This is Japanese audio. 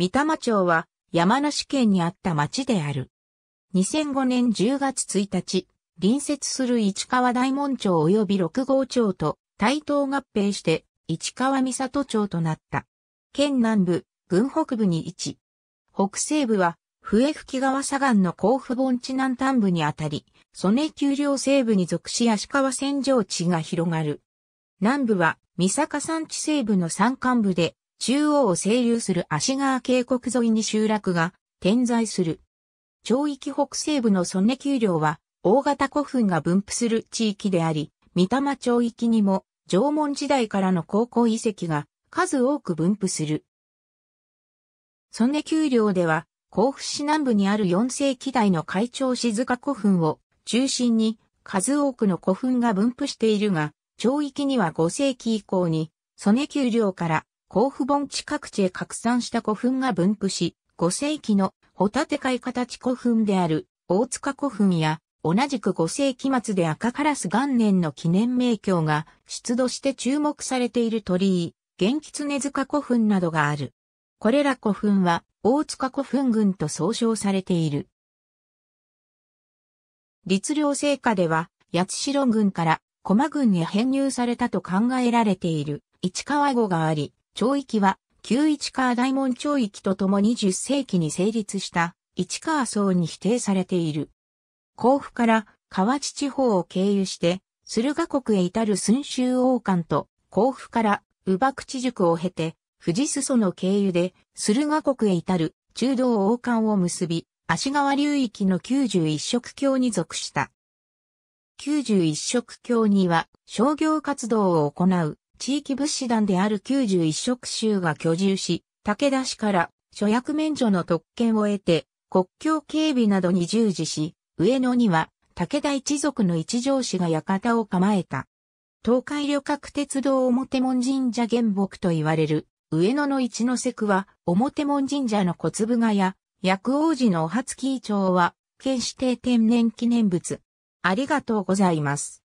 三玉町は山梨県にあった町である。2005年10月1日、隣接する市川大門町及び六号町と対等合併して市川三里町となった。県南部、群北部に位置。北西部は笛吹川左岸の甲府盆地南端部にあたり、曽根丘陵西部に属し足川線上地が広がる。南部は三坂山地西部の山間部で、中央を整流する足川渓谷沿いに集落が点在する。町域北西部の曽根丘陵は、大型古墳が分布する地域であり、三玉町域にも、縄文時代からの高校遺跡が数多く分布する。曽根丘陵では、甲府市南部にある4世紀代の海町静香古墳を中心に数多くの古墳が分布しているが、町域には5世紀以降に、曽根丘陵から甲府盆地各地へ拡散した古墳が分布し、5世紀のホタテ貝形古墳である大塚古墳や、同じく5世紀末で赤カラス元年の記念名教が出土して注目されている鳥居、元吉根塚古墳などがある。これら古墳は大塚古墳群と総称されている。律令聖果では、八代軍から駒軍へ編入されたと考えられている市川語があり、町域は、旧市川大門町域とともに10世紀に成立した市川層に否定されている。甲府から河内地方を経由して、駿河国へ至る寸州王冠と甲府から宇博地塾を経て、富士裾の経由で駿河国へ至る中道王冠を結び、足川流域の91色橋に属した。91色橋には商業活動を行う地域物資団である91職州が居住し、武田氏から諸役免除の特権を得て、国境警備などに従事し、上野には武田一族の一条氏が館を構えた。東海旅客鉄道表門神社原木と言われる上野の一ノ瀬区は表門神社の小粒がや、薬王寺のお初木町は県指定天然記念物。ありがとうございます。